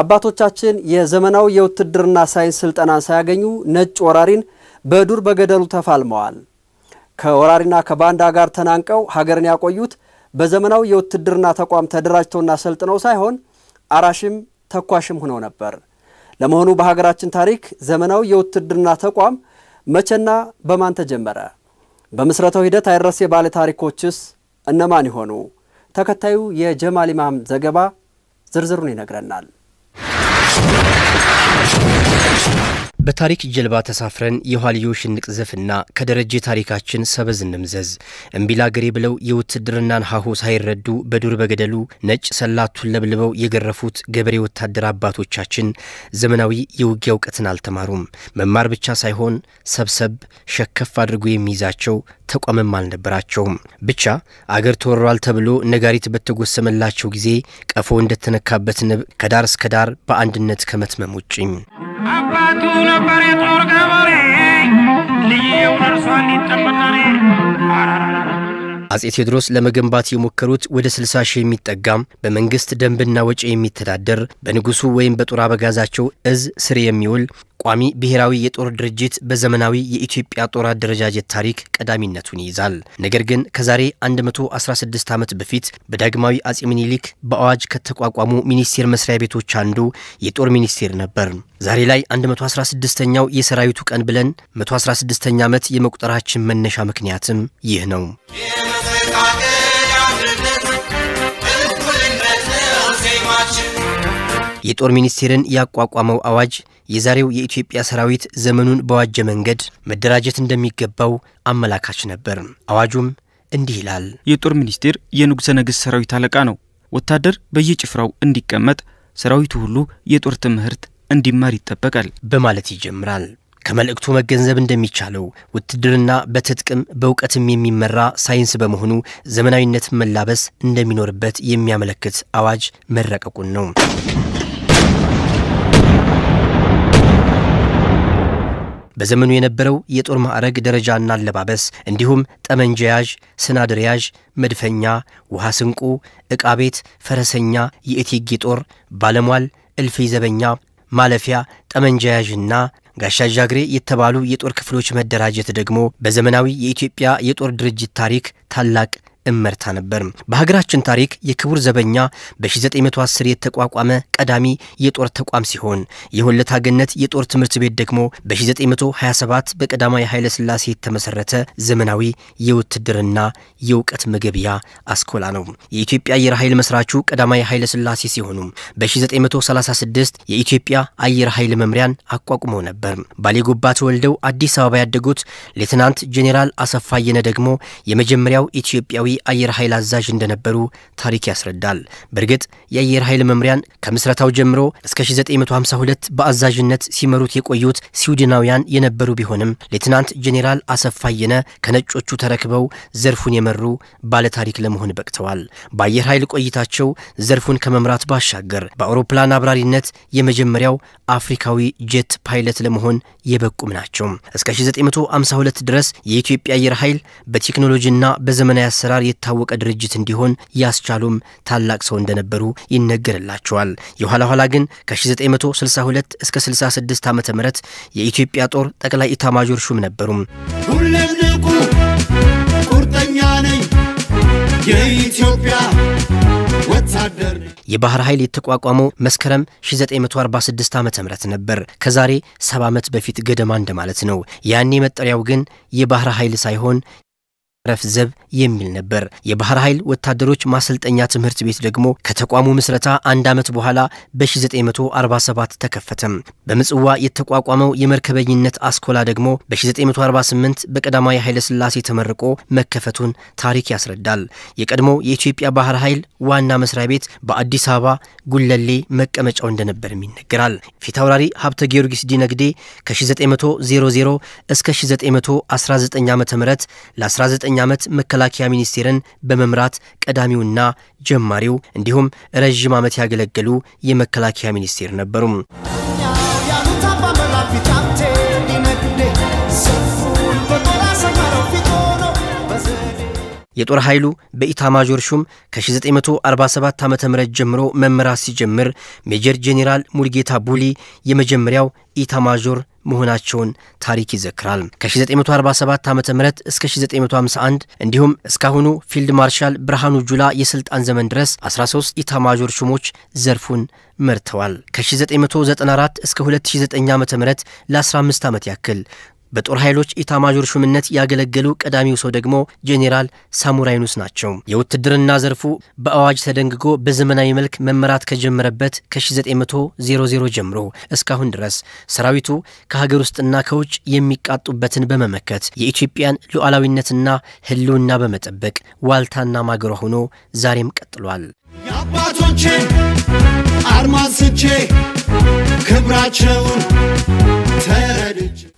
አባቶቻችን የዘመናዊ የውትድርና ሳይንስ ስልጠናን ሳያገኙ ነጭ ወራሪን በዱር በገደሉ ተፋልመዋል። ከወራሪና ከባንዳ ጋር ተናንቀው ሀገርን ያቆዩት በዘመናዊ የውትድርና ተቋም ተደራጅተውና ሰልጥነው ሳይሆን አራሽም ተኳሽም ሆነው ነበር። ለመሆኑ በሀገራችን ታሪክ ዘመናዊ የውትድርና ተቋም መቼና በማን ተጀመረ? በምስረታው ሂደት አይረሴ የባለ ታሪኮችስ እነማን ይሆኑ? ተከታዩ የጀማል ኢማም ዘገባ ዝርዝሩን ይነግረናል። Thank you. በታሪክ ጀልባ ተሳፍረን የኋልዮሽ እንቅዘፍና ከደረጀ ታሪካችን ሰበዝ እንምዘዝ እምቢላ ገሬ ብለው የውትድርናን ሀሁ ሳይረዱ በዱር በገደሉ ነጭ ሰላቱን ለብልበው የገረፉት ገበሬ ወታደር አባቶቻችን ዘመናዊ የውጊያ እውቀትን አልተማሩም። መማር ብቻ ሳይሆን ሰብሰብ ሸከፍ አድርጎ የሚይዛቸው ተቋምም አልነበራቸውም። ብቻ አገር ተወሯል ተብሎ ነጋሪት በተጎሰመላቸው ጊዜ ቀፎ እንደተነካበት ንብ ከዳር እስከ ዳር በአንድነት ከመትመም ውጭኝ። أباتون بريط أرقى وري አጼ ቴዎድሮስ ለመገንባት የሞከሩት ወደ 60 ሺህ የሚጠጋም በመንግስት ደንብና ወጪ የሚተዳደር በንጉሱ ወይም በጦር አበጋዛቸው እዝ ስር የሚውል ቋሚ ብሔራዊ የጦር ድርጅት በዘመናዊ የኢትዮጵያ ጦር አደረጃጀት ታሪክ ቀዳሚነቱን ይይዛል። ነገር ግን ከዛሬ 116 ዓመት በፊት በዳግማዊ አጼ ምኒልክ በአዋጅ ከተቋቋሙ ሚኒስቴር መስሪያ ቤቶች አንዱ የጦር ሚኒስቴር ነበር። ዛሬ ላይ 116ኛው የሰራዊቱ ቀን ብለን 116ኛ ዓመት የመቁጠራችን መነሻ ምክንያትም ይህ ነው። የጦር ሚኒስቴርን ያቋቋመው አዋጅ የዛሬው የኢትዮጵያ ሰራዊት ዘመኑን በዋጀ መንገድ መደራጀት እንደሚገባው አመላካች ነበር። አዋጁም እንዲህ ይላል። የጦር ሚኒስቴር የንጉሠ ነገሥት ሰራዊት አለቃ ነው። ወታደር በየጭፍራው እንዲቀመጥ፣ ሰራዊቱ ሁሉ የጦር ትምህርት እንዲማር ይጠበቃል በማለት ይጀምራል። ከመልእክቱ መገንዘብ እንደሚቻለው ውትድርና በትጥቅም በእውቀትም የሚመራ ሳይንስ በመሆኑ ዘመናዊነት መላበስ እንደሚኖርበት የሚያመለክት አዋጅ መረቀቁን ነው። በዘመኑ የነበረው የጦር ማዕረግ ደረጃና አለባበስ እንዲሁም ጠመንጃ ያዥ፣ ስናድር ያዥ፣ መድፈኛ፣ ውሃ ስንቁ፣ ዕቃ ቤት፣ ፈረሰኛ፣ የእቴጌ ጦር፣ ባለሟል እልፌ ዘበኛ ማለፊያ፣ ጠመንጃ ያዥና ጋሻ ዣግሬ የተባሉ የጦር ክፍሎች መደራጀት ደግሞ በዘመናዊ የኢትዮጵያ የጦር ድርጅት ታሪክ ታላቅ እመርታ ነበር። በሀገራችን ታሪክ የክቡር ዘበኛ በ1910 የተቋቋመ ቀዳሚ የጦር ተቋም ሲሆን የሆለታ የጦር ትምህርት ቤት ደግሞ በ1927 በቀዳማዊ ኃይለ ስላሴ የተመሰረተ ዘመናዊ የውትድርና የእውቀት መገቢያ አስኮላ ነው። የኢትዮጵያ አየር ኃይል መስራቹ ቀዳማዊ ኃይለ ስላሴ ሲሆኑ በ1936 የኢትዮጵያ አየር ኃይል መምሪያን አቋቁመው ነበር። ባሌ ጎባ ተወልደው አዲስ አበባ ያደጉት ሌትናንት ጄኔራል አሰፋ የነ ደግሞ የመጀመሪያው ኢትዮጵያዊ አየር ኃይል አዛዥ እንደነበሩ ታሪክ ያስረዳል። በእርግጥ የአየር ኃይል መምሪያን ከምስረታው ጀምሮ እስከ 1952 በአዛዥነት ሲመሩት የቆዩት ስዊድናውያን የነበሩ ቢሆንም ሌትናንት ጄኔራል አሰፋ አየነ ከነጮቹ ተረክበው ዘርፉን የመሩ ባለታሪክ ለመሆን በቅተዋል። በአየር ኃይል ቆይታቸው ዘርፉን ከመምራት ባሻገር በአውሮፕላን አብራሪነት የመጀመሪያው አፍሪካዊ ጄት ፓይለት ለመሆን የበቁም ናቸው። እስከ 1952 ድረስ የኢትዮጵያ አየር ኃይል በቴክኖሎጂና በዘመናዊ አሰራር የታወቀ ድርጅት እንዲሆን ያስቻሉም ታላቅ ሰው እንደነበሩ ይነገርላቸዋል። የኋላ ኋላ ግን ከ1962 እስከ 66 ዓ ም የኢትዮጵያ ጦር ጠቅላይ ኢታማዦር ሹም ነበሩም። ሁሌም ንቁ ቁርጠኛ ነኝ የኢትዮጵያ ወታደር የባህር ኃይል የተቋቋመው መስከረም 1946 ዓ ም ነበር። ከዛሬ 70 ዓመት በፊት ገደማ እንደማለት ነው። ያኔ መጠሪያው ግን የባህር ኃይል ሳይሆን ረፍዘብ የሚል ነበር። የባህር ኃይል ወታደሮች ማሰልጠኛ ትምህርት ቤት ደግሞ ከተቋሙ ምስረታ አንድ ዓመት በኋላ በ1947 ተከፈተም። በምጽዋ የተቋቋመው የመርከበኝነት አስኮላ ደግሞ በ1948 በቀዳማዊ ኃይለሥላሴ ተመርቆ መከፈቱን ታሪክ ያስረዳል። የቀድሞ የኢትዮጵያ ባህር ኃይል ዋና መስሪያ ቤት በአዲስ አበባ ጉለሌ መቀመጫው እንደነበርም ይነገራል። ፊታውራሪ ሀብተ ጊዮርጊስ ዲነግዴ ከ1900 እስከ 1919 ዓ ም ለ19 ለ ዓመት መከላከያ ሚኒስቴርን በመምራት ቀዳሚውና ጀማሪው እንዲሁም ረዥም ዓመት ያገለገሉ የመከላከያ ሚኒስቴር ነበሩም። የጦር ኃይሉ በኢታማዦር ሹም ከ1947 ዓ ም ጀምሮ መመራት ሲጀምር ሜጀር ጄኔራል ሙልጌታ ቡሊ የመጀመሪያው ኢታማዦር መሆናቸውን ታሪክ ይዘክራል። ከ1947 ዓ ም እስከ 1951 እንዲሁም እስካሁኑ ፊልድ ማርሻል ብርሃኑ ጁላ የስልጣን ዘመን ድረስ 13 ኢታማዦር ሹሞች ዘርፉን መርተዋል። ከ1994 እስከ 2009 ዓ ም ለ15 ዓመት ያክል በጦር ኃይሎች ኢታማዦር ሹምነት ያገለገሉ ቀዳሚው ሰው ደግሞ ጄኔራል ሳሙራ ዩኑስ ናቸው። የውትድርና ዘርፉ በአዋጅ ተደንግጎ በዘመናዊ መልክ መመራት ከጀመረበት ከ1900 ጀምሮ እስካሁን ድረስ ሰራዊቱ ከሀገር ውስጥና ከውጭ የሚቃጡበትን በመመከት የኢትዮጵያን ሉዓላዊነትና ሕልውና በመጠበቅ ዋልታና ማገሯ ሆኖ ዛሬም ቀጥሏል። የአባቶቼ አርማስቼ ክብራቸውን ተረድጅ